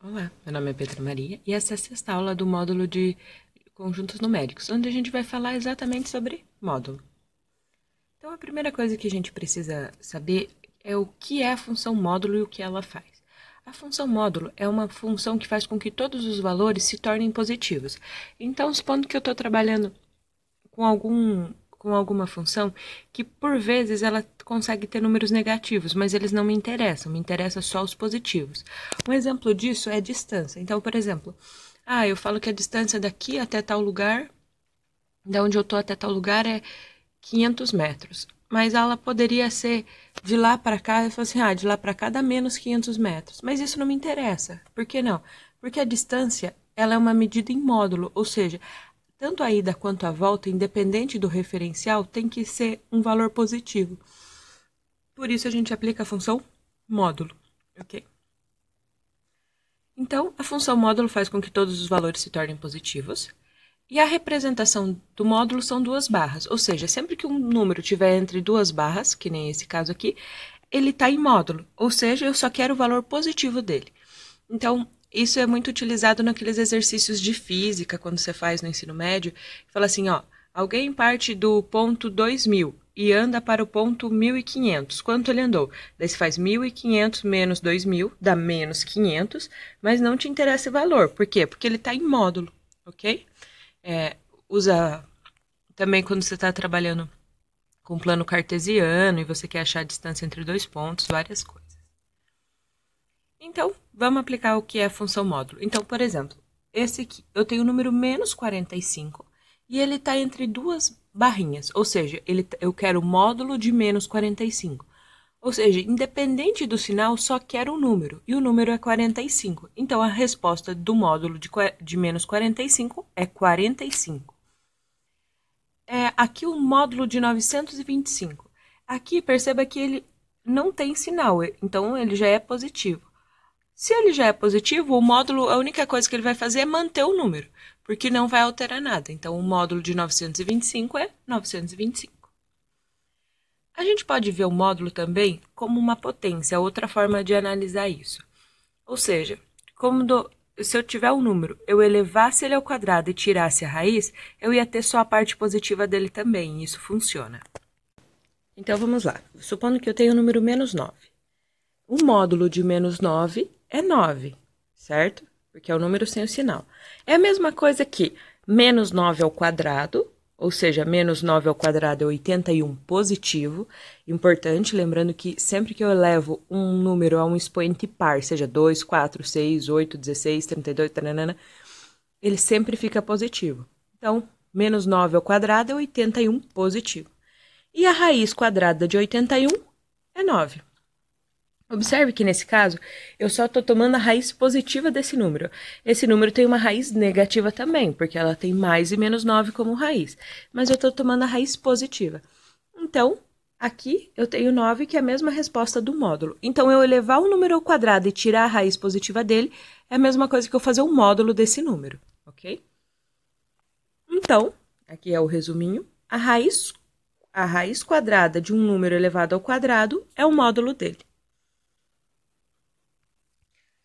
Olá, meu nome é Petra Maria e essa é a sexta aula do módulo de conjuntos numéricos, onde a gente vai falar exatamente sobre módulo. Então, a primeira coisa que a gente precisa saber é o que é a função módulo e o que ela faz. A função módulo é uma função que faz com que todos os valores se tornem positivos. Então, supondo que eu estou trabalhando com algum com alguma função que por vezes ela consegue ter números negativos, mas eles não me interessam, me interessam só os positivos. Um exemplo disso é a distância. Então, por exemplo, ah, eu falo que a distância daqui até tal lugar, da onde eu tô até tal lugar é 500 metros. Mas ela poderia ser de lá para cá, eu falo assim, ah, de lá para cá dá menos 500 metros. Mas isso não me interessa. Por que não? Porque a distância, ela é uma medida em módulo, ou seja, tanto a ida quanto a volta, independente do referencial, tem que ser um valor positivo. Por isso a gente aplica a função módulo, ok? Então, a função módulo faz com que todos os valores se tornem positivos. E a representação do módulo são duas barras, ou seja, sempre que um número tiver entre duas barras, que nem esse caso aqui, ele está em módulo, ou seja, eu só quero o valor positivo dele. Então, isso é muito utilizado naqueles exercícios de física, quando você faz no ensino médio. Fala assim, ó, alguém parte do ponto 2000 e anda para o ponto 1500. Quanto ele andou? Daí você faz 1500 menos 2000, dá menos 500, mas não te interessa o valor. Por quê? Porque ele está em módulo, ok? É, usa também quando você está trabalhando com plano cartesiano e você quer achar a distância entre dois pontos, várias coisas. Então, vamos aplicar o que é a função módulo. Então, por exemplo, esse aqui, eu tenho o número menos 45 e ele está entre duas barrinhas, ou seja, ele, tá, eu quero o módulo de menos 45. Ou seja, independente do sinal, só quero um número, e o número é 45. Então, a resposta do módulo de, de menos 45 é 45. É, aqui o módulo de 925. Aqui, perceba que ele não tem sinal, então ele já é positivo. Se ele já é positivo, o módulo, a única coisa que ele vai fazer é manter o número, porque não vai alterar nada. Então, o módulo de 925 é 925. A gente pode ver o módulo também como uma potência, outra forma de analisar isso. Ou seja, como do, se eu tiver um número, eu elevasse ele ao quadrado e tirasse a raiz, eu ia ter só a parte positiva dele também, e isso funciona. Então, vamos lá. Supondo que eu tenho o número menos 9. O módulo de menos 9 é 9, certo? Porque é o número sem o sinal. É a mesma coisa que menos 9 ao quadrado, ou seja, menos 9 ao quadrado é 81 positivo. Importante, lembrando que sempre que eu elevo um número a um expoente par, seja 2, 4, 6, 8, 16, 32, taranana, ele sempre fica positivo. Então, menos 9 ao quadrado é 81 positivo. E a raiz quadrada de 81 é 9. Observe que nesse caso, eu só estou tomando a raiz positiva desse número. Esse número tem uma raiz negativa também, porque ela tem mais e menos 9 como raiz. Mas eu estou tomando a raiz positiva. Então, aqui eu tenho 9, que é a mesma resposta do módulo. Então, eu elevar o número ao quadrado e tirar a raiz positiva dele é a mesma coisa que eu fazer o módulo desse número, ok? Então, aqui é o resuminho. A raiz, a raiz quadrada de um número elevado ao quadrado é o módulo dele.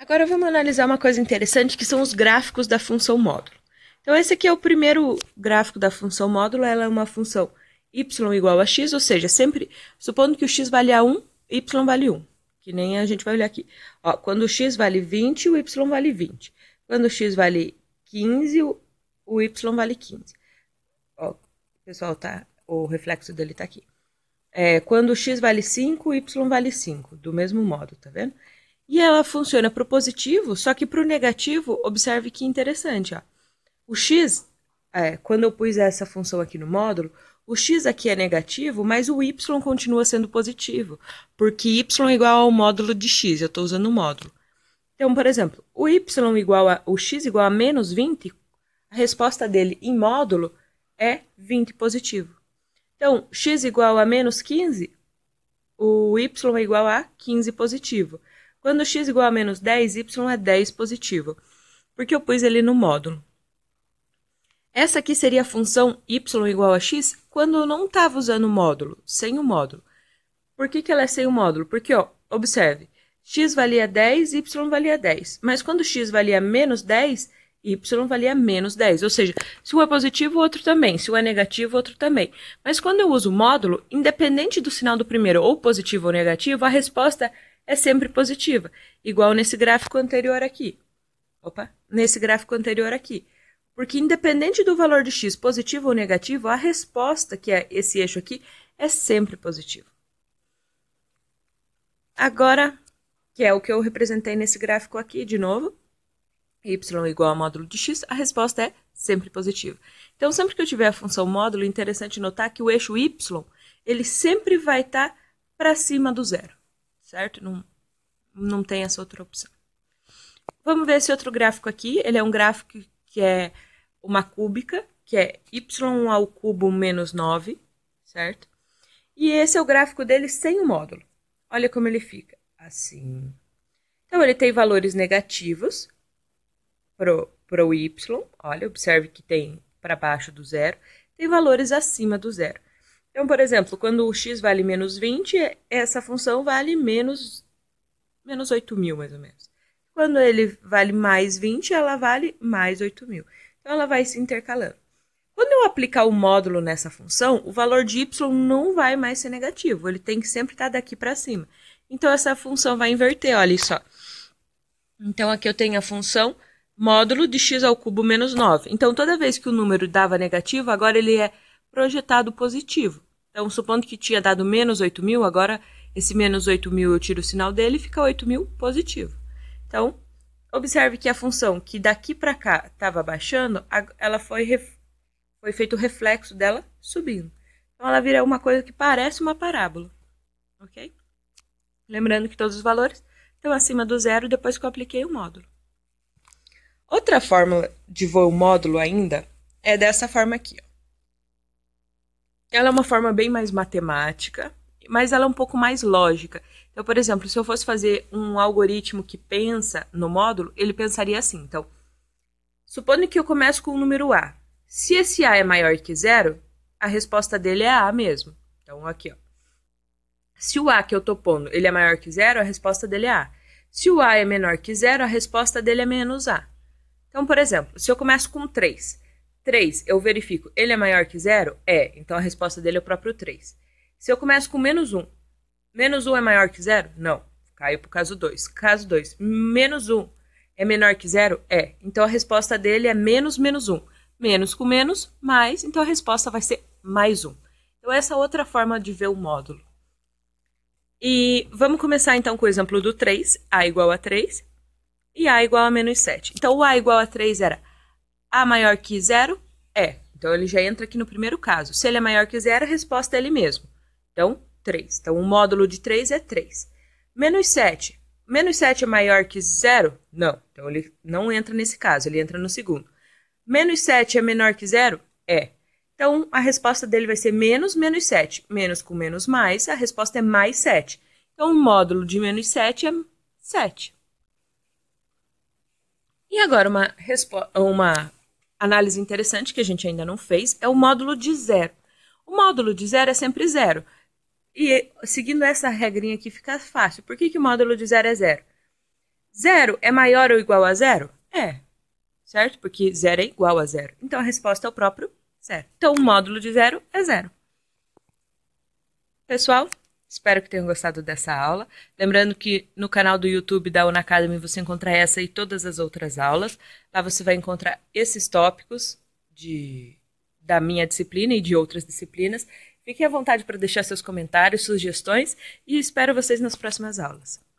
Agora vamos analisar uma coisa interessante que são os gráficos da função módulo. Então esse aqui é o primeiro gráfico da função módulo, ela é uma função y igual a x, ou seja, sempre supondo que o x vale a 1, y vale 1, que nem a gente vai olhar aqui. Ó, quando o x vale 20, o y vale 20. Quando o x vale 15, o y vale 15. Ó, pessoal, tá, o reflexo dele está aqui. É, quando o x vale 5, o y vale 5, do mesmo modo, tá vendo? E ela funciona para o positivo, só que para o negativo, observe que interessante. Ó. O x, é, quando eu pus essa função aqui no módulo, o x aqui é negativo, mas o y continua sendo positivo, porque y é igual ao módulo de x, eu estou usando o módulo. Então, por exemplo, o y igual a o x igual a menos 20, a resposta dele em módulo é 20 positivo. Então, x igual a menos 15, o y é igual a 15 positivo. Quando x igual a menos 10, y é 10 positivo, porque eu pus ele no módulo. Essa aqui seria a função y igual a x quando eu não estava usando o módulo, sem o módulo. Por que, que ela é sem o módulo? Porque, ó, observe, x valia 10, y valia 10. Mas quando x valia menos 10, y valia menos 10. Ou seja, se um é positivo, o outro também. Se um é negativo, o outro também. Mas quando eu uso o módulo, independente do sinal do primeiro ou positivo ou negativo, a resposta é é sempre positiva, igual nesse gráfico anterior aqui. Opa, nesse gráfico anterior aqui. Porque independente do valor de x positivo ou negativo, a resposta, que é esse eixo aqui, é sempre positiva. Agora, que é o que eu representei nesse gráfico aqui de novo, y igual a módulo de x, a resposta é sempre positiva. Então, sempre que eu tiver a função módulo, é interessante notar que o eixo y, ele sempre vai estar tá para cima do zero certo? Não, não tem essa outra opção. Vamos ver esse outro gráfico aqui. Ele é um gráfico que é uma cúbica, que é y ao cubo menos 9, certo? E esse é o gráfico dele sem o módulo. Olha como ele fica, assim. Então, ele tem valores negativos para o y. Olha, observe que tem para baixo do zero. Tem valores acima do zero. Então, por exemplo, quando o x vale menos 20, essa função vale menos, menos 8 mil, mais ou menos. Quando ele vale mais 20, ela vale mais 8 mil. Então, ela vai se intercalando. Quando eu aplicar o módulo nessa função, o valor de y não vai mais ser negativo. Ele tem que sempre estar daqui para cima. Então, essa função vai inverter, olha só. Então, aqui eu tenho a função módulo de x ao cubo menos 9. Então, toda vez que o número dava negativo, agora ele é projetado positivo. Então, supondo que tinha dado menos 8 mil, agora esse menos 8 mil eu tiro o sinal dele e fica 8 mil positivo. Então, observe que a função que daqui para cá estava baixando, ela foi, foi feito o reflexo dela subindo. Então, ela vira uma coisa que parece uma parábola, ok? Lembrando que todos os valores estão acima do zero depois que eu apliquei o módulo. Outra fórmula de voo módulo ainda é dessa forma aqui, ó. Ela é uma forma bem mais matemática, mas ela é um pouco mais lógica. Então, por exemplo, se eu fosse fazer um algoritmo que pensa no módulo, ele pensaria assim. Então, supondo que eu começo com o número A. Se esse A é maior que zero, a resposta dele é A mesmo. Então, aqui, ó. Se o A que eu estou pondo ele é maior que zero, a resposta dele é A. Se o A é menor que zero, a resposta dele é menos A. Então, por exemplo, se eu começo com 3, 3, eu verifico, ele é maior que zero? É, então a resposta dele é o próprio 3. Se eu começo com menos 1, menos 1 é maior que zero? Não, caiu para o caso 2. Caso 2, menos 1 é menor que zero? É, então a resposta dele é menos menos 1. Menos com menos, mais, então a resposta vai ser mais 1. Então essa é outra forma de ver o módulo. E vamos começar então com o exemplo do 3, a igual a 3 e a igual a menos 7. Então o a igual a 3 era a maior que zero? É. Então ele já entra aqui no primeiro caso. Se ele é maior que zero, a resposta é ele mesmo. Então, 3. Então, o módulo de 3 é 3. Menos 7. Menos 7 é maior que zero? Não. Então, ele não entra nesse caso, ele entra no segundo. Menos 7 é menor que zero? É. Então, a resposta dele vai ser menos menos 7. Menos com menos mais, a resposta é mais 7. Então, o módulo de menos 7 é 7. E agora, uma, uma análise interessante que a gente ainda não fez é o módulo de zero. O módulo de zero é sempre zero. E seguindo essa regrinha aqui fica fácil. Por que, que o módulo de zero é zero? Zero é maior ou igual a zero? É. Certo? Porque zero é igual a zero. Então a resposta é o próprio zero. Então o módulo de zero é zero. Pessoal, Espero que tenham gostado dessa aula. Lembrando que no canal do YouTube da Unacademy você encontra essa e todas as outras aulas. Lá você vai encontrar esses tópicos de, da minha disciplina e de outras disciplinas. Fiquem à vontade para deixar seus comentários, sugestões e espero vocês nas próximas aulas.